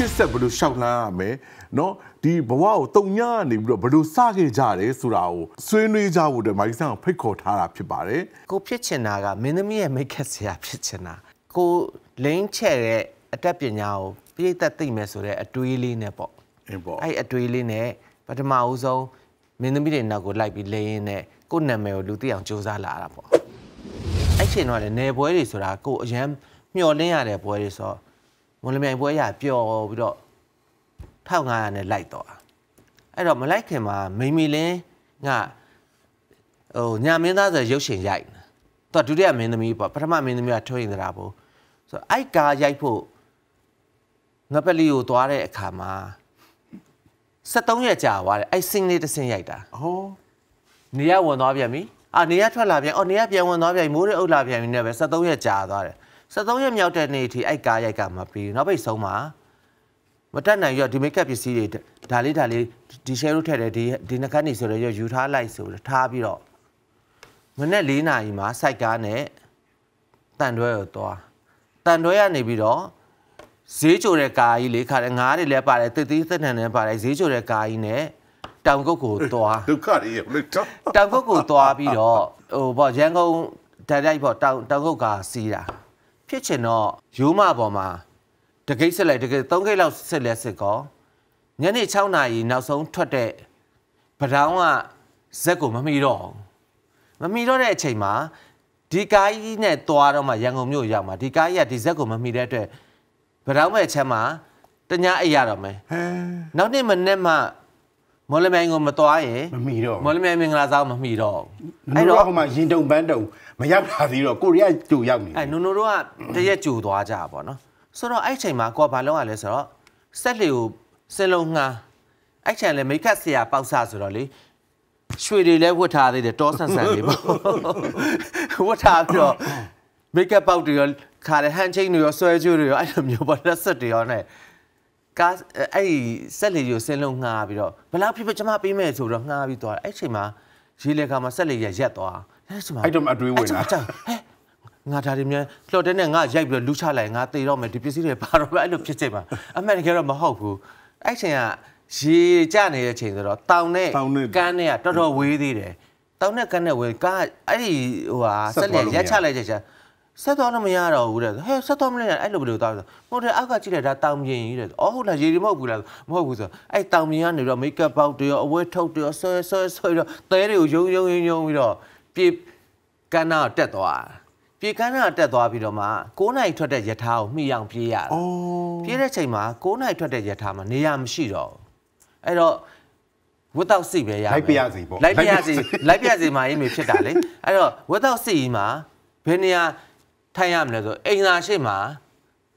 ရှစ်ဆက်ဘယ်လိုရှောက်လန်းရမလဲเนาะဒီဘဝကိုတုံညာနေပြီးတော့ဘယ်လိုစခဲ့ကြတယ်ဆိုတာကိုဆွေးနွေးကြဖို့တမိုင်းဆန်ကိုဖိတ်ခေါ်ထားတာဖြစ်ပါတယ်ကိုဖြစ်ချင်တာကမင်းသမီးရဲ့မိတ်ဆက်ဆရာဖြစ်ချင်တာကိုလိမ့်ချဲ့တဲ့အတတ်ပညာကိုပြည့်သက်သိမယ်ဆိုတဲ့အတွေးလေးနဲ့ပေါ့အင်းပေါ့အဲ့အတွေးလေးနဲ့ပထမဦးဆုံးမင်းသမီးတွေနောက်ကိုလိုက်ပြီးလဲရင်းနဲ့ကိုနာမည်ကိုလူသိအောင်စူးစမ်းလာတာပေါ့အဲ့ချိန်တော့လည်း네ပွဲတွေဆိုတာကိုအရန်မျောလင်းရတဲ့ပွဲတွေဆိုတော့မွန်လမြိုင်ပွဲရပျော်ပြီးတော့1500နဲ့လိုက်တော့အဲ့တော့မလိုက်ခင်မှာမိမီလင်းကဟိုညာမင်းသားဆိုရုပ်ရှင်ရိုက်သူကဒုတိယမင်းသမီးပေါ့ပထမမင်းသမီးကထွင်ရင်တရာပေါ့ဆိုတော့အဲ့ကာရိုက်ဖို့ငပလီကိုသွားတဲ့အခါမှာ73ရက်ကြာသွားတယ်အဲ့စင်းလေးတစ်စင်းရိုက်တာဟောနေရဝင်သွားပြန်ပြီအာနေရထွက်လာပြန်အော်နေရပြန်ဝင်သွားပြန်မိုးရဲအုပ်လာပြန်ပြီနဲ့ပဲ73ရက်ကြာသွားတယ်73ရက်မြောက်တဲ့နေ့အထိအဲ့ကားရိုက်ကမပြီးနောက်ပိတ်ဆုံးမှာမတက်နိုင်ရဒီမိတ်ကပ်ပစ္စည်းတွေဒါလေးဒါလေးဒီ share လို့ထည့်တယ်ဒီဒီနှခတ်နေဆိုတော့ရယူထားလိုက်ဆိုတော့ထားပြီးတော့မနေ့၄နာရီမှာစိုက်ကားနဲ့တန်တွဲကိုသွားတန်တွဲကနေပြီးတော့ဈေးချိုတဲ့ကာကြီးလေးခါတယ်ငါးတွေလည်းပါတယ်တစ်သီးသက်နှံတွေပါတယ်ဈေးချိုတဲ့ကာကြီးနဲ့တောင်ကုတ်ကိုသွားဒုက္ခတွေရလို့တောင်ကုတ်ကိုသွားပြီးတော့ဟိုဗောရန်ကုန်ဓာတ်ရိုက်ဗောတောင်တောင်ကုတ်ကစီးတာဖြစ်ချင်တော့ရိုးမပေါ်မှာတကိတ်ဆက်လိုက်တကိတ်၃ကိတ်လောက်ဆက်လက်စစ်ကောညနေ6နာရီနောက်ဆုံးထွက်တဲ့ပဒေါင်းကဇက်ကိုမမီတော့မမီတော့တဲ့အချိန်မှာဒီကားကြီးနဲ့သွားတော့မှရန်ကုန်မြို့ရောက်မှာဒီကားကြီးကဒီဇက်ကိုမမီတဲ့အတွက်ဗဒောင်းမဲ့ချမ်းမှာတ냐အိပ်ရတော့မယ်နောက်နေ့မနေ့မှမော်လမြိုင်ကိုမသွားရင်မမီတော့မော်လမြိုင်မင်္ဂလာဆောင်မမီတော့အဲ့တော့ဟိုမှာရင်တုံပန်းတုံမရောက်ပါသေးတော့ကိုရီးယားကြိုရောက်နေအဲ့နုံနုံတို့ကတရက်ကြိုသွားကြပါတော့ဆိုတော့အဲ့ချိန်မှာကိုကဘာလုပ်ရလဲဆိုတော့ဆက်လီကိုစင်လုံးငှားအဲ့ချိန်လဲမိတ်ခတ်ဆရာပေါက်ဆဆိုတော့လေရွှေတွေလည်းဝတ်ထားသေးတယ်တောဆန်ဆန်လေးပေါ့ဝတ်ထားပြီးတော့မိတ်ကပ်ပေါက်တွေရောခါတဲ့ဟန်ချင်းတွေရောဆွဲကြိုးတွေရောအဲ့လိုမျိုးပေါ့လက်ဆက်တွေရောနဲ့ကားအဲ့ဒီဆက်လေကြီးကိုဆင်းလုံးငှားပြီးတော့ဘလောက်ဖြစ်ဖြစ်ကျွန်မပေးမယ်ဆိုတော့ငှားပြီးသွားတယ်အဲ့ချိန်မှာရေလေကာမှာဆက်လေကြီးရက်သွားအဲ့ချိန်မှာအဲ့တော့အတွေးဝင်လာဟဲ့ငါဒါတွေမြန်လှော်တဲ့နဲ့ငါရိုက်ပြီးတော့လူချလိုက်ငါတေတော့မယ်ဒီပစ္စည်းတွေပါတော့မယ်အဲ့လိုဖြစ်ချက်ပါအမှန်တကယ်တော့မဟုတ်ဘူးအဲ့ချိန်ကရေကျနေတဲ့အချိန်ဆိုတော့တောင်နဲ့ကမ်းနဲ့ကတော်တော်ဝေးသေးတယ်တောင်နဲ့ကမ်းနဲ့ဝေးကားအဲ့ဒီဟိုဟာဆက်လေရက်ချလိုက်တဲ့ချိန်ဆက်သွားလို့မရတော့ဘူးတဲ့ဟဲ့ဆက်သွားမလဲအဲ့လိုဘယ်လိုသွားလဲမဟုတ်တယ်အောက်ကကြည့်လိုက်ဒါတောင်ပြင်ကြီးတဲ့အော်ဟုတ်လားရေဒီမဟုတ်ဘူးလားမဟုတ်ဘူးဆိုအဲ့တောင်ပြင်ကနေတော့မိတ်ကပ်ပေါက်တွေရောအဝတ်ထုတ်တွေရောဆွဲဆွဲဆွဲတော့သဲတွေကိုယုံယုံယုံယုံပြီးတော့ပြေကန်းနာတက်သွားပြေကန်းနာတက်သွားပြီးတော့မှ9နိုင်ထွက်တဲ့ယထာကိုမှီအောင်ပြေးရတယ်ပြေးတဲ့ချိန်မှာ9နိုင်ထွက်တဲ့ယထာမှာနေရာမရှိတော့အဲ့တော့ဝတ်တော့စီပဲရလိုက်ပြရစီပေါ့လိုက်ပြရစီလိုက်ပြရစီမှာအေးမေဖြစ်တာလေအဲ့တော့ဝတ်တော့စီမှာဘယ်နေရာထိုင်ရမလဲဆိုအိမ်သာရှိမှာ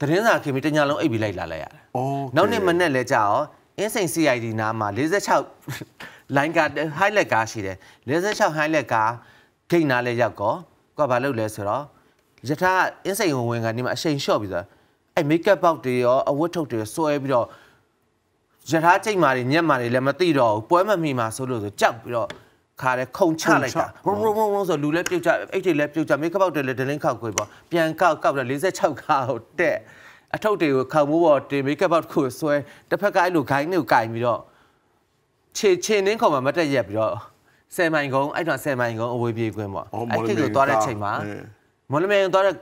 သတင်းစာခင်ပြီးတညလုံးအိပ်ပြီးလိုက်လာလိုက်ရတယ်။နောက်နေ့မနေ့လဲကြာရောအင်းစိန် CID နားမှာ46 line က highlight ကားရှိတယ်46 highlight ကားဂိတ်နားလဲရောက်ကောကွာဘာလုပ်လဲဆိုတော့ယထာအင်းစိန်ဝင်ဝင်ကနေမှအချိန်လျှော့ပြီးဆိုတော့အဲ့ make up ပေါက်တွေရောအဝတ်ထုတ်တွေဆွဲပြီးတော့ယထာချိန်မာတွေညက်မာတွေလည်းမသိတော့ဘူးပွဲမမီမှာဆိုလို့ဆိုကြောက်ပြီးတော့ခါတယ်ခုံချလိုက်တာရုံရုံရုံရုံဆိုလူလည်းပြုတ်ကျအဲ့ဒီလည်းပြုတ်ကျမိခပောက်တယ်လည်းဒလင်းခောက်ခွေပေါ့ပြန်ကောက်ကောက်တော့46ခါကိုတက်အထုပ်တွေကိုခံမိုးပေါ်တင်မိခပောက်ကိုဆွဲတစ်ဖက်ကအဲ့လိုဂိုင်းတွေကိုကင်ပြီးတော့ခြေခြေနှင်းခုံမှာမတက်ရက်ပြီးတော့ဆယ်မိုင်ကုန်းအဲ့တော့ဆယ်မိုင်ကုန်းအဝေးပြေးကွင်းပေါ့အဲ့ဒီကိုသွားတဲ့ချိန်မှာမွန်လမြိုင်သွားတဲ့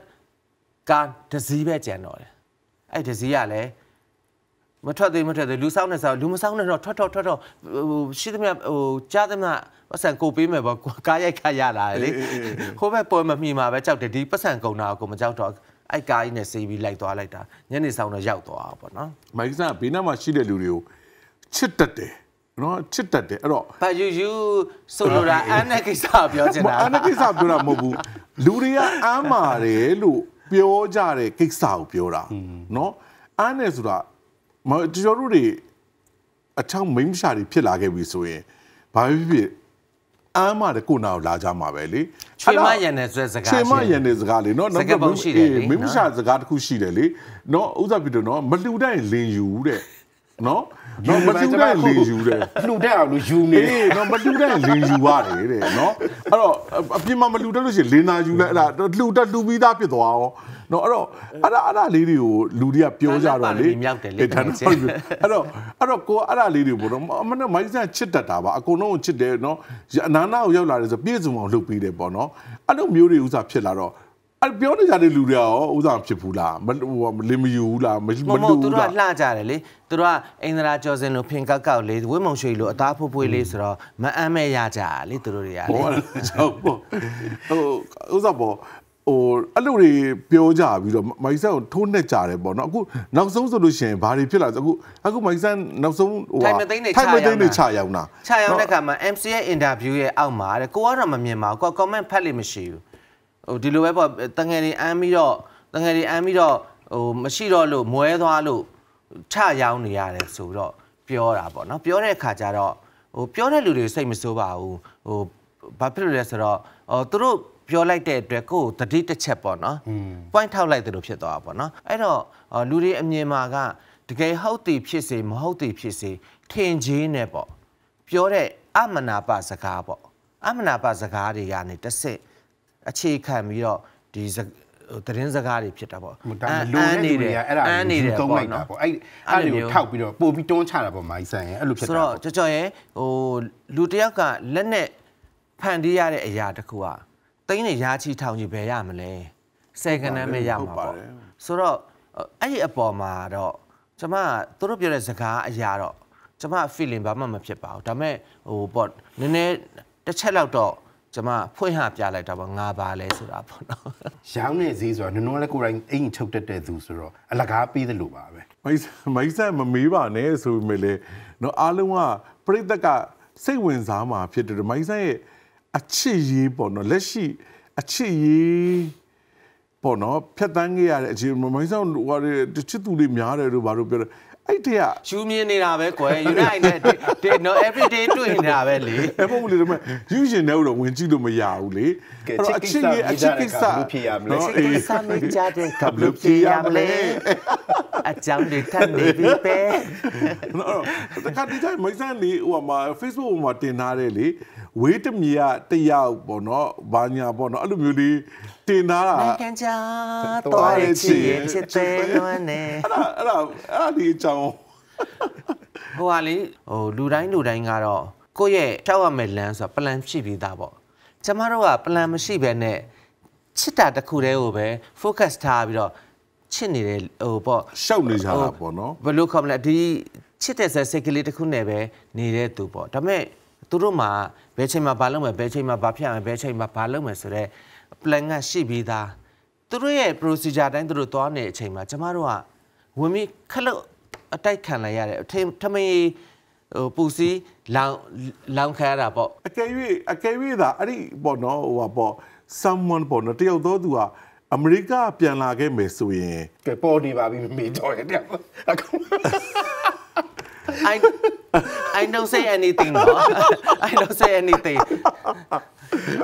ကားဒစီပဲကြံတော့တယ်အဲ့ဒစီကလည်းမထွက်သေးမထွက်သေးလူဆောင်နေစားလူမဆောင်နေတော့ထွက်ထွက်ထွက်တော့ဟိုရှိသမျှဟိုကြားသမျှပတ်စံကိုပေးမယ်ပေါ့ကားရိုက်ခတ်ရလာတယ်လေဟိုဘက်ပေါ်မမှီမှာပဲကြောက်တယ်ဒီပတ်စံကုန်တာကိုမကြောက်တော့အဲ့ကားကြီးနဲ့စေးပြီးလိုက်သွားလိုက်တာညနေဆောင်တော့ရောက်သွားတာပေါ့နော်မိုက်ကစားဘေးနားမှာရှိတဲ့လူတွေကိုချစ်တတ်တယ်နော်ချစ်တတ်တယ်အဲ့တော့ဘာယူယူဆိုလိုတာအန်နဲ့ကိစ္စပြောချင်တာအန်နဲ့ကိစ္စပြောတာမဟုတ်ဘူးလူတွေကအမ်းမာတယ်လို့ပြောကြတဲ့ကိစ္စကိုပြောတာ နော်အမ်းနဲ့ဆိုတာကျွန်တော်တို့တွေအချောင်းမိမ့်ရှာတွေဖြစ်လာခဲ့ပြီဆိုရင်ဘာဖြစ်ဖြစ်အမ်းမတကူနာကိုလာကြမှာပဲလေချွေမရန်တဲ့ဆွဲစကားချွေမရန်တဲ့စကားလေနော်နောက်တစ်ခုရှိတယ်လေမိမရှာစကားတစ်ခုရှိတယ်လေနော်ဥစားပြီတော့နော်မလူတိုင်းလင်ယူတဲ့နော်နော်မတူတဲ့လေယူတယ်လှူတဲ့အောင်လို့ယူနေအေးနော်မတူတဲ့လေယူရတယ်တဲ့နော်အဲ့တော့အပြင်မှာမလှူတတ်လို့ရှိရင်လင်းသာယူလိုက်အဲ့ဒါလှူတတ်လှူပြီးသားဖြစ်သွားရောနော်အဲ့တော့အဲ့ဒါအဲ့ဒါလေးတွေကိုလူတွေကပြောကြတော့လေမြောက်တယ်လေအဲ့တော့အဲ့တော့အဲ့တော့ကိုအဲ့ဒါလေးတွေပေါ့နော်အမနဲ့မိုင်းဆန်ချစ်တတ်တာပါအကုန်လုံးချစ်တယ်နော်အနာနာကိုရောက်လာတယ်ဆိုပြည့်စုံအောင်လုပ်ပေးတယ်ပေါ့နော်အဲ့လိုမျိုးတွေဥစားဖြစ်လာတော့အဲ့ပြောနေကြတဲ့လူတွေရောဥစားဖြစ်ဘူးလားမမလင်မယူဘူးလားမမလူဘူးလားသူတို့ကလှကြတယ်လေသူတို့ကအင်္ဂရာကျော်စင်လိုဖင်ကောက်ကောက်လေးဝင်းမုံရွှေလိုအသားဖွဖွေးလေးဆိုတော့မအမ်းမဲ့ရကြလေသူတို့တွေကလေဟုတ်ပေါ့ဟိုဥစားပေါ့ဟိုအဲ့လိုတွေပြောကြပြီးတော့မိုက်ဆန်ကိုထိုးနှက်ကြတယ်ပေါ့နော်အခုနောက်ဆုံးဆိုလို့ရှိရင်ဘာတွေဖြစ်လာအခုအခုမိုက်ဆန်နောက်ဆုံးဟိုဟာထိုင်မသိန်းနဲ့ခြာရောက်တာခြာရောက်တဲ့ခါမှာ MC ရဲ့ interview ရဲ့အောက်မှာတဲ့ကိုကတော့မမြင်ပါဘူးကို comment ဖတ်လို့မရှိဘူးဟိုဒီလိုပဲပေါ့တငယ်တွေအမ်းပြီးတော့တငယ်တွေအမ်းပြီးတော့ဟိုမရှိတော့လို့မွဲသွားလို့ခြာရောက်နေရတယ်ဆိုတော့ပြောတာပေါ့နော်ပြောတဲ့ခါကျတော့ဟိုပြောတဲ့လူတွေစိတ်မဆိုးပါဘူးဟိုဘာဖြစ်လို့လဲဆိုတော့ဟိုသူတို့ပြောလိုက်တဲ့အတွက်ကိုယ်တတိတစ်ချက်ပေါ့နော် point ထောက်လိုက်တယ်လို့ဖြစ်သွားတာပေါ့နော်အဲ့တော့လူတွေအမြင်မှာကတကယ်ဟုတ်တယ်ဖြစ်စေမဟုတ်တယ်ဖြစ်စေထင်ကြီးနေပေါ့ပြောတဲ့အမနာပစကားပေါ့အမနာပစကားတွေကနေတစ်စစ်အခြေခံပြီးတော့ဒီသတင်းစကားတွေဖြစ်တာပေါ့ဒါလိုနေတယ်အဲ့ဒါကိုသုံးလိုက်တာပေါ့အဲ့အဲ့ဒီကိုထောက်ပြီးတော့ပို့ပြီးတွန်းချတာပေါ့မိုင်းဆန်ရဲ့အဲ့လိုဖြစ်တာဆိုတော့ကြော်ကြော်ရဲ့ဟိုလူတယောက်ကလက်နဲ့ဖန်တီးရတဲ့အရာတစ်ခုอ่ะတိန်းနဲ့ရာချီထောင်ကြီးပဲရမလဲဆယ်ကနန်းပဲရမှာပေါ့ဆိုတော့အဲ့ဒီအပေါ်မှာတော့ကျမသူတို့ပြောတဲ့စကားအရာတော့ကျမ feeling ဘာမှမဖြစ်ပါဘူးဒါပေမဲ့ဟိုပေါ့နည်းနည်းတစ်ချက်လောက်တော့ကျမဖွင့်ဟပြလိုက်တာပေါ့ငါပါလဲဆိုတာပေါ့နော်ရောင်းတဲ့ဈေးဆိုတာနုံလည်းကိုယ်တိုင်အိမ်ထုတ်တတ်တဲ့သူဆိုတော့အလကားပေးတယ်လို့ပါပဲမိုက်မိုက်ဆက်မမေးပါနဲ့ဆိုပေမဲ့လေနော်အားလုံးကပြိတက်ကစိတ်ဝင်စားမှာဖြစ်တယ်မိုက်ဆက်ရဲ့အချစ်ရေးပေါ့နော်လက်ရှိ အချစ်ရေးပေါ့နော်ဖြတ်တန်းခဲ့ရတဲ့အခြေမိုင်းဆောင်ဟိုတချစ်သူတွေများတယ်လို့ဘာလို့ပြောလဲအဲ့တည်းကရှူမြင်နေတာပဲကွယ် United တဲ့ no every day တွေ့နေတာပဲလေအဖို့လေဒီမှာယူရှင်နေတော့ဝင်ကြည့်လို့မရဘူးလေအဲ့တော့အချစ်ကြီးအချစ်ကိစ္စဘယ်လိုဖြစ်ရမလဲအချစ်ကိစ္စမကြတဲ့ကဘလို့ဖြစ်ရမလဲအကြောင်းတွေထပ်နေပြီပဲနော်တခါဒီတိုင်းမိုင်းဆောင်လေဟိုမှာ Facebook မှာတင်ထားတယ်လေဝေးတမီကတယောက်ပေါ့နော်ဘာညာပေါ့နော်အဲ့လိုမျိုးလေးတင်သားတာကန်ချာတော်ရချစ်ချစ်တဲ့နွမ်းနဲ့အဲ့ဒါအဲ့ဒါဒီအကြောင်းဟိုကလေဟိုလူတိုင်းလူတိုင်းကတော့ကိုယ့်ရဲ့တောက်ရမယ်လမ်းဆိုတာ plan ရှိပြီးသားပေါ့ကျမတို့က plan မရှိဘဲနဲ့ချစ်တာတစ်ခုတည်းကိုပဲ focus ထားပြီးတော့ချစ်နေတယ်ဟိုပေါ့ရှောက်နေကြတာပေါ့နော်ဘယ်လိုခေါ်မလဲဒီချစ်တဲ့စိတ်ကလေးတစ်ခုနဲ့ပဲနေတဲ့သူပေါ့ဒါပေမဲ့သူတို့မှာဘယ်ချိန်မှာဘာလုပ်မယ်ဘယ်ချိန်မှာဘာဖြစ်ရမယ်ဘယ်ချိန်မှာဘာလုပ်မယ်ဆိုတော့ plan ကရှိပြီးသားသူတို့ရဲ့ procedure အတိုင်းသူတို့သွားနေတဲ့အချိန်မှာကျမတို့ကဝင်ပြီးခလုတ်အတိုက်ခံလိုက်ရတယ်အထင်ထမင်းဟိုပူစီလောင်လောင်ခံရတာပေါ့အကယ်၍အကယ်၍သာအဲ့ဒီပေါ့နော်ဟိုပါပေါ့ someone ပေါ့နော်တယောက်သောသူဟာအမေရိက ပြန်လာခဲ့မယ်ဆိုရင်ကဲပေါ်နေပါပြီမေတော်ရတဲ့အခု I I don't say anything နော် I don't say anything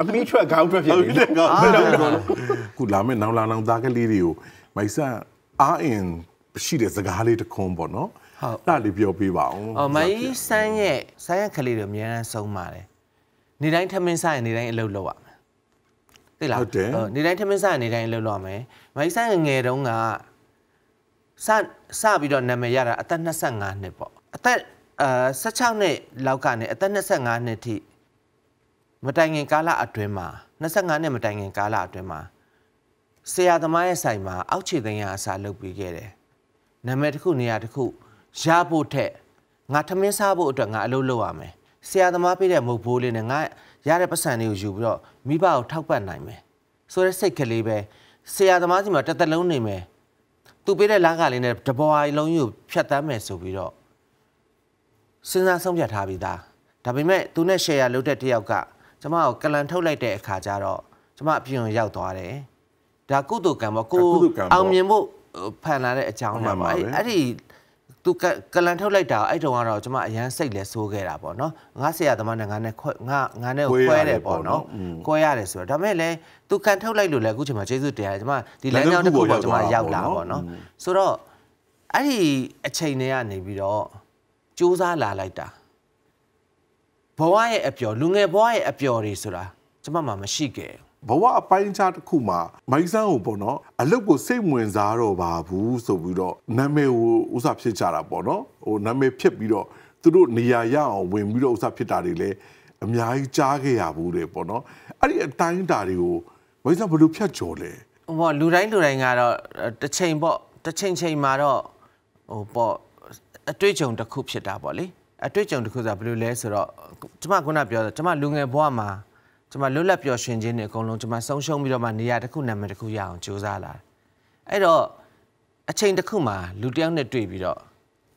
အမီထွက်ခေါင်းထွက်ဖြစ်နေတယ်ကောင်းတယ်ကောင်းခုလာမယ့်နောင်လာနောင်သားကလေးတွေကိုမိုက်ဆာအာအင်ရှိတဲ့စကားလေးတစ်ခွန်းပေါ့နော်ဟုတ်တာလေးပြောပြပါအောင်အော်မိုင်းဆန်းရဲ့ဆိုင်းရကလေးတွေအများအားဆုံးပါတယ်နေတိုင်းထမင်းစားရင်နေတိုင်းအလုပ်လုပ်ရမယ်သိလားဟုတ်တယ်နေတိုင်းထမင်းစားရင်နေတိုင်းအလုပ်လုပ်ရမယ်မိုင်းဆန်းငယ်တုန်းကစစပြီးတော့နာမည်ရတာအသက်25နှစ်ပေါ့အသက်အာ16နှစ်လောက်ကနေအသက်25နှစ်ထိမတိုင်ခင်ကာလအတွင်းမှာ25နှစ်မတိုင်ခင်ကာလအတွင်းမှာဆရာသမားရဲ့ဆိုင်မှာ အောက်ခြေသိမ်းရအစားလုပ်ပြီးခဲ့တယ်။နာမည်တစ်ခုနေရာတစ်ခုရဖို့ထက်ငါထမင်းစားဖို့အတွက်ငါအလုပ်လုပ်ရမယ်။ဆရာသမားပေးတဲ့မုတ်ဘိုးလေးနဲ့ငါရတဲ့ပတ်စံလေးကိုယူပြီးတော့မိဘကိုထောက်ပံ့နိုင်မယ်။ဆိုတဲ့စိတ်ကလေးပဲဆရာသမားစီမှာတစ်သက်လုံးနေမယ်။သူပေးတဲ့လမ်းကလေးနဲ့တဘောအားလုံးကြီးကိုဖြတ်တန်းမယ်ဆိုပြီးတော့စဉ်းစားဆုံးဖြတ်ထားပြီးသားဒါပေမဲ့သူနဲ့ share လုပ်တဲ့တယောက်ကကျမကိုကလန်ထုတ်လိုက်တဲ့အခါကျတော့ကျမအပြင်ကိုရောက်သွားတယ်ဒါကုသိုလ်ကံပေါ့ကိုအောင်မြင်ဖို့ဖန်လာတဲ့အကြောင်းပါပဲအဲ့ဒီသူကလန်ထုတ်လိုက်တာအဲ့တုန်းကတော့ကျမအရန်စိတ်လဲစိုးခဲ့တာပေါ့နော်ငါဆရာသမားနဲ့ငါနဲ့ခွဲငါငါနဲ့ခွဲတယ်ပေါ့နော်ခွဲရတယ်ဆိုတော့ဒါမဲ့လဲသူကန်ထုတ်လိုက်လို့လဲအခုချိန်မှာကျေးဇူးတရားကျမဒီလမ်းကြောင်းတစ်ခုပေါ်ကျမရောက်လာပေါ့နော်ဆိုတော့အဲ့ဒီအချိန်တွေကနေပြီးတော့စူးစမ်းလာလိုက်တာဘဝရဲ့အပျော်လူငယ်ဘဝရဲ့အပျော်တွေဆိုတာကျမမှမရှိခဲ့ဘဝအပိုင်းခြားတစ်ခုမှာမိုင်းစန်းကိုပေါ့နော်အလုတ်ကိုစိတ်ဝင်စားတော့ပါဘူးဆိုပြီးတော့နာမည်ကိုဥစားဖြစ်ကြတာပေါ့နော်ဟိုနာမည်ဖြစ်ပြီးတော့သူတို့နေရာရအောင်ဝင်ပြီးတော့ဥစားဖြစ်တာတွေလည်းအများကြီးကြားခဲ့ရဘူးတယ်ပေါ့နော်အဲ့ဒီအတိုင်းတာတွေကိုမိုင်းစန်းဘယ်လိုဖြတ်ကျော်လဲဟိုပေါ့လူတိုင်းလူတိုင်းကတော့တစ်ချိန်ပေါ့တစ်ချိန်ချိန်မှာတော့ဟိုပေါ့အတွေ့အကြုံတစ်ခုဖြစ်တာပေါ့လေအတွေ့အကြုံတစ်ခုဆိုတာဘယ်လိုလဲဆိုတော့ကျွန်မခုနပြောတာကျွန်မလူငယ်ဘဝမှာကျွန်မလွတ်လပ်ပျော်ရွှင်ခြင်းတွေအကုန်လုံးကျွန်မဆုံးရှုံးပြီးတော့မှနေရာတစ်ခုနာမည်တစ်ခုရအောင်ကြိုးစားလာအဲ့တော့အချိန်တစ်ခုမှာလူတစ်ယောက်နဲ့တွေ့ပြီးတော့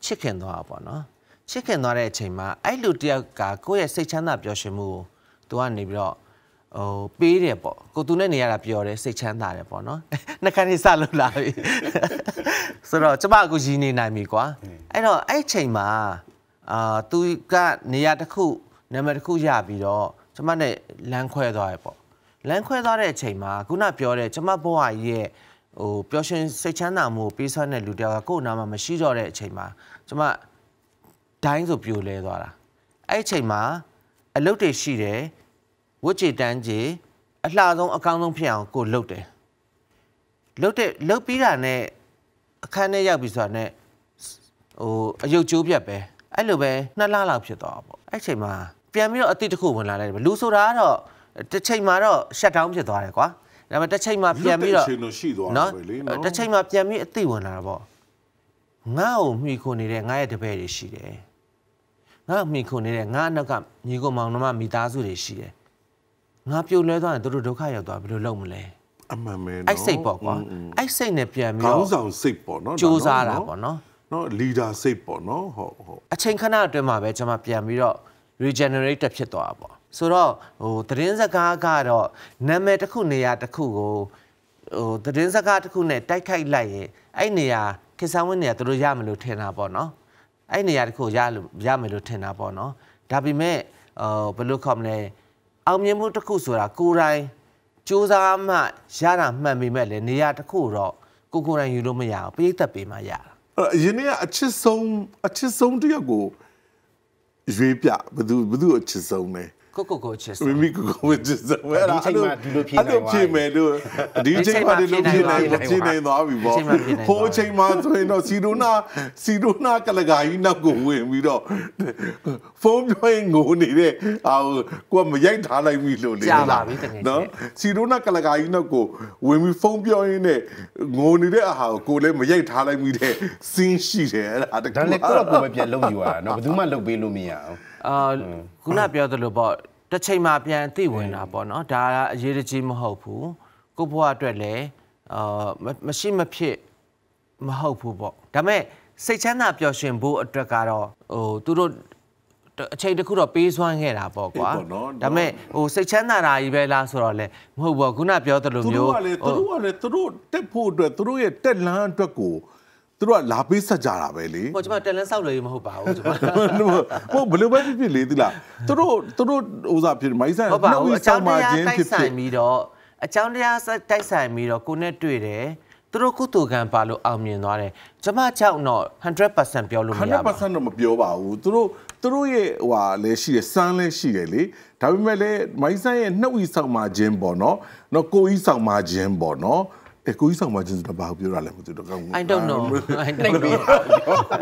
ချစ်ခင်သွားတာပေါ့နော်ချစ်ခင်သွားတဲ့အချိန်မှာအဲ့လူတစ်ယောက်ကကိုယ့်ရဲ့စိတ်ချမ်းသာပျော်ရွှင်မှုကိုသူကနေပြီးတော့ဟိုပေးတယ်ပေါ့ကိုသူနဲ့နေရတာပျော်တယ်စိတ်ချမ်းသာတယ်ပေါ့နော်နှခမ်းနေစလုပ်လာပြီဆိုတော့ကျမအခုရည်နေနိုင်ပြီကွာအဲ့တော့အဲ့ချိန်မှာအာသူကနေရာတစ်ခုနံပါတ်တစ်ခုရပြီးတော့ကျမနဲ့လမ်းခွဲသွားရပေါ့လမ်းခွဲသွားတဲ့အချိန်မှာခုနပြောတဲ့ကျမဘဝကြီးရဲ့ဟိုပျော်ရွှင်စိတ်ချမ်းသာမှုပေးဆွတဲ့လူတယောက်ကကိုယ့်နာမှာမရှိတော့တဲ့အချိန်မှာကျမဒိုင်းဆိုပြိုလဲသွားတာအဲ့အချိန်မှာအလုပ်တွေရှိတယ်ဝတ်ကြေတန်းကြေအလှဆုံးအကောင်းဆုံးဖြစ်အောင်ကိုလှုပ်တယ်လှုပ်တဲ့လှုပ်ပြီးတာနဲ့အခန်းထဲရောက်ပြီဆိုတာနဲ့ဟိုအယုတ်ကျိုးပြတ်ပဲအဲ့လိုပဲနှစ်လလောက်ဖြစ်သွားတာပေါ့အဲ့ချိန်မှာပြန်ပြီးတော့အတိတ်တစ်ခုဝင်လာလိုက်တယ်လူဆိုတာကတော့တစ်ချိန်မှာတော့ shut down ဖြစ်သွားတယ်ကွာဒါပေမဲ့တစ်ချိန်မှာပြန်ပြီးတော့နော်တစ်ချိန်မှာပြန်ပြီးအတိတ်ဝင်လာတာပေါ့ငါ့ကိုမှီခိုနေတဲ့ငါရဲ့တပည့်တွေရှိတယ်ငါ့မှီခိုနေတဲ့ငါ့နောက်ကညီကောင်မောင်နှမမိသားစုတွေရှိတယ်ငါပြုတ်လဲသွားရင်တို့ဒုက္ခရောက်သွားဘယ်လိုလုပ်မလဲအမှန်ပဲနော်အဲ့စိတ်ပေါ့ကွာအဲ့စိတ်နဲ့ပြန်ပြီးတော့ခေါင်းဆောင်စိတ်ပေါ့နော်စူးစမ်းတာပေါ့နော်နော် leader စိတ်ပေါ့နော်ဟုတ်ဟုတ်အချိန်ခဏအတွင်းမှာပဲကျွန်မပြန်ပြီးတော့ regenerate ဖြစ်သွားတာပေါ့ဆိုတော့ဟိုသတင်းစကားကတော့နာမည်တစ်ခုနေရာတစ်ခုကိုဟိုသတင်းစကားတစ်ခုနဲ့တိုက်ခိုက်လိုက်ရင်အဲ့နေရာခေဆောင်ဝင်နေရာတို့ရမလို့ထင်တာပေါ့နော်အဲ့နေရာတစ်ခုရလို့ရမယ်လို့ထင်တာပေါ့နော်ဒါပေမဲ့ဟိုဘယ်လိုခေါ်မလဲအောင်မြင်မှုတစ်ခုဆိုတာကိုယ်တိုင်စူးစမ်းမှရတာမှန်ပေမဲ့လည်းနေရာတစ်ခုတော့ကိုကိုယ်တိုင်ယူလို့မရအောင်ပြိသက်ပေးမှရတာအရင်ကအချစ်ဆုံးအချစ်ဆုံးတယောက်ကိုရွေးပြဘယ်သူဘယ်သူအချစ်ဆုံးလဲကိုကိုကိုချစ်မိမိကိုကိုဝစ်ချစ်တယ်အဲ့ဒါအဲ့လိုအဲ့လိုဖြေမယ်လို့ဒီချိန်မှာဒီလိုဖြေနိုင်ဖြေနိုင်သွားပြီပေါ့ဟိုချိန်မှာဆိုရင်တော့စီရိုနာစီရိုနာကလကာကြီးနောက်ကိုဝင်ပြီးတော့ဖုန်းပြောရင်ငိုနေတဲ့အာကိုကမရိုက်ထားလိုက်ပြီလို့လေကြာပါပြီတကယ်နော်စီရိုနာကလကာကြီးနောက်ကိုဝင်ပြီးဖုန်းပြောရင်းနဲ့ငိုနေတဲ့အာဟာကိုကိုလည်းမရိုက်ထားလိုက်ပြီတဲ့စင်းရှိတယ်အဲ့ဒါတကယ်ဒါလည်းကိုယ့်ကိုပဲပြန်လုပ်ယူရတာနော်ဘယ်သူမှလုပ်ပေးလို့မရအောင်အာခုနပြောသလိုပေါ့တစ်ချိန်မှာပြန်သိဝင်တာပေါ့နော်ဒါကအရေးတကြီးမဟုတ်ဘူးကိုဘွားအတွက်လည်းအာမရှိမဖြစ်မဟုတ်ဘူးပေါ့ဒါမဲ့စိတ်ချမ်းသာပျော်ရွှင်ဖို့အတွက်ကတော့ဟိုသူတို့အချိန်တစ်ခုတော့ပေးစွမ်းခဲ့တာပေါ့ကွာဒါပေမဲ့ဟိုစိတ်ချမ်းသာတာကြီးပဲလားဆိုတော့လေမဟုတ်ဘူးခုနပြောသလိုမျိုးသူတို့ကလေသူတို့ကလေသူတို့တက်ဖို့အတွက်သူတို့ရဲ့တက်လန်းအတွက်ကိုသူတို့ကလာပေးဆက်ကြတာပဲလေဟိုကျွန်မတယ်လန်ဆောက်လွယ်ရေမဟုတ်ပါဘူးကျွန်မဟိုဘယ်လိုပဲဖြစ်ဖြစ်လေသီလားသူတို့သူတို့ဥစားဖြစ်မိုင်းဆိုင်ဟုတ်ပါဘူးအချောင်းတရားတိုက်ဆိုင်ပြီးတော့အချောင်းတရားတိုက်ဆိုင်ပြီးတော့ကိုနဲ့တွေ့တယ်သူတို့ကုသိုလ်ကံပါလို့အောင်မြင်သွားတယ်ကျွန်မကြောက်တော့100%ပြောလို့မရပါဘူး100%တော့မပြောပါဘူးသူတို့သူတို့ရဲ့ဟိုဟာလည်းရှိတယ်စမ်းလည်းရှိတယ်လေဒါပေမဲ့လည်းမိုင်းဆိုင်ရဲ့နှုတ်ဤဆောင်မာခြင်းပေါ့နော်နော်ကိုဤဆောင်မာခြင်းပေါ့နော်ကဲကိုကြီးဆောင်မချင်းဆိုတာဘာပြောရလဲမသိတော့ကောင်းဘူး I don't know I don't know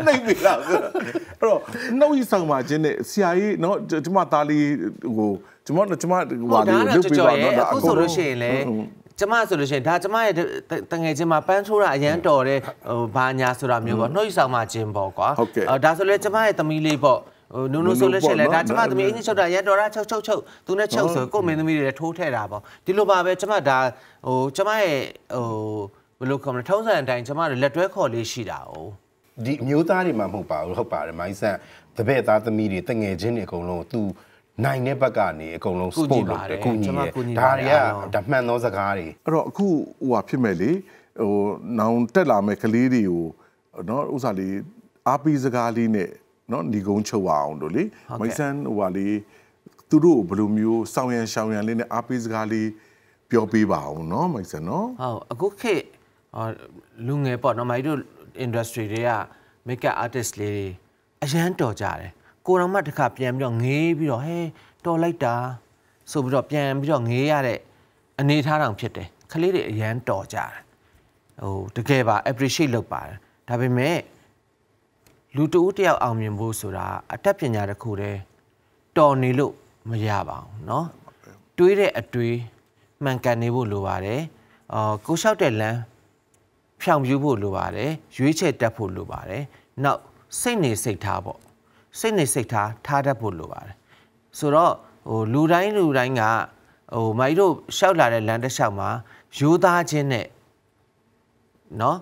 နိုင်ပြီလားအဲ့တော့နှုတ်ကြီးဆောင်မချင်းနဲ့ဆရာကြီးเนาะကျမသားလေးဟိုကျမကျမဟိုဒါတော့ကြော်ကြော်ရဲ့အခုဆိုလို့ရှိရင်လည်းကျမဆိုလို့ရှိရင်ဒါကျမရဲ့တငယ်ချင်းမှာပန်းထိုးတာအရန်တော်တဲ့ဟိုဘာညာဆိုတာမျိုးပေါ့နှုတ်ကြီးဆောင်မချင်းပေါ့ကွာဒါဆိုလဲကျမရဲ့သမီးလေးပေါ့နုံနုံဆိုလို့ရှိရင်လည်းဒါကျမသမီးအင်းချုပ်တာရက်တော်တာချုပ်ချုပ်ချုပ်သူနဲ့ချုပ်ဆိုကိုမင်းသမီးတွေထိုးထည့်တာပေါ့ဒီလိုပါပဲကျမဒါဟိုကျမရဲ့ဟိုဘယ်လိုခေါ်မလဲထုံးစံအတိုင်းကျမတို့လက်တွဲခေါ်လေးရှိတာ哦ဒီအမျိုးသားတွေမှမဟုတ်ပါဘူးဟုတ်ပါတယ်မိုင်းဆက်တပည့်သားသမီးတွေတငယ်ချင်းတွေအကုန်လုံးသူနိုင်တဲ့ဘက်ကနေအကုန်လုံး support လုပ်တယ်ကုညီတယ်ဒါတွေကဒါမှန်သောစကားတွေအဲ့တော့အခုဟိုဟာဖြစ်မဲ့လေဟိုနောင်တက်လာမဲ့ကလေးတွေကို နော်ဥစ္စာလေးအားပေးစကားလေးနဲ့နော်ညီကုန်းချုပ်အောင်တို့လေမိုက်ဆန်ဟိုဟာလေးသူတို့ဘယ်လိုမျိုးစောင်းရန်ရှောင်းရန်လေးနဲ့အားပေးစကားလေးပြောပေးပါအောင်เนาะမိုက်ဆန်เนาะဟုတ်အခုခေတ်လူငယ်ပေါ့နော်မိုက်တို့ industry တွေက makeup artist လေးတွေအရန်တော်ကြတယ်ကိုတော်မှတစ်ခါပြန်ပြီးတော့ငေးပြီးတော့ဟဲတော်လိုက်တာဆိုပြီးတော့ပြန်ပြီးတော့ငေးရတဲ့အနေထားတောင်ဖြစ်တယ်ခလေးတွေအရန်တော်ကြတယ်ဟိုတကယ်ပါ appreciate လုပ်ပါတယ်ဒါပေမဲ့လူတဦးတယောက်အောင်မြင်ဖို့ဆိုတာအတတ်ပညာတစ်ခုတည်းတော်နေလို့မရပါဘူးเนาะတွေးတဲ့အတွေးမှန်ကန်နေဖို့လိုပါတယ်အော်ကိုလျှောက်တဲ့လမ်းဖြောင်ပြူဖို့လိုပါတယ်ရွေးချယ်တတ်ဖို့လိုပါတယ်နောက်စိတ်နေစိတ်ထားပေါ့စိတ်နေစိတ်ထားထားတတ်ဖို့လိုပါတယ်ဆိုတော့ဟိုလူတိုင်းလူတိုင်းကဟိုမိုက်တို့လျှောက်လာတဲ့လမ်းတစ်လျှောက်မှာရိုးသားခြင်းနဲ့เนาะ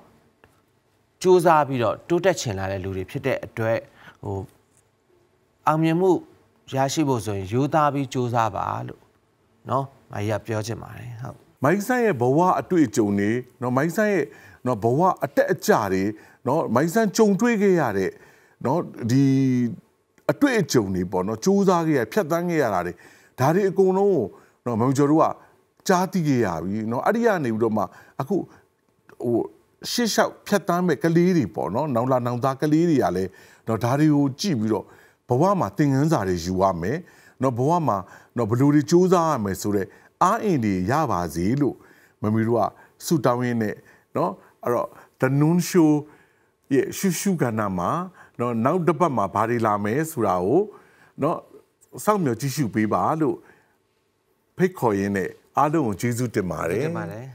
စူးစမ်းပြီးတော့တိုးတက်ချင်လာတဲ့လူတွေဖြစ်တဲ့အတွက်ဟိုအောင်မြင်မှု ရရှိဖို့ဆိုရင်ယူသားပြီးစူးစမ်းပါလို့เนาะမကြီးကပြောချင်ပါတယ်ဟုတ်မိုင်းဆန်ရဲ့ဘဝအတွေ့အကြုံ တွေเนาะမိုင်းဆန်ရဲ့เนาะဘဝအတက်အကျတွေเนาะမိုင်းဆန်ကြုံတွေ့ခဲ့ရတဲ့เนาะဒီအတွေ့အကြုံတွေပေါ့เนาะစူးစမ်းခဲ့ရဖြတ်သန်းခဲ့ရတာတွေဒါတွေအကုန်လုံးကိုเนาะမောင်ကျော်တို့ကကြားသိခဲ့ရပြီเนาะအဲ့ဒီကနေပြီးတော့မှအခုဟိုရှေ့လျှောက်ဖြတ်တန်းမဲ့ကလေးတွေပေါ့နော်နောင်လာနောင်သားကလေးတွေကလည်းတော့ဒါတွေကိုကြည့်ပြီးတော့ဘဝမှာသင်ခန်းစာတွေယူရမယ်နော်ဘဝမှာနော်ဘလူတွေစူးစမ်းရမယ်ဆိုတော့အားအင်တွေရပါစေလို့မမီတို့ကဆုတောင်းရင်းနဲ့နော်အဲ့တော့ the noon show ရဲ့ရှုရှုကဏ္ဍမှာနော်နောက်တစ်ပတ်မှာဘာတွေလာမယ်ဆိုတာကိုနော်စောင့်မျှော်ကြည့်ရှုပေးပါလို့ဖိတ်ခေါ်ရင်းနဲ့အားလုံးကိုကျေးဇူးတင်ပါတယ်တင်ပါတယ်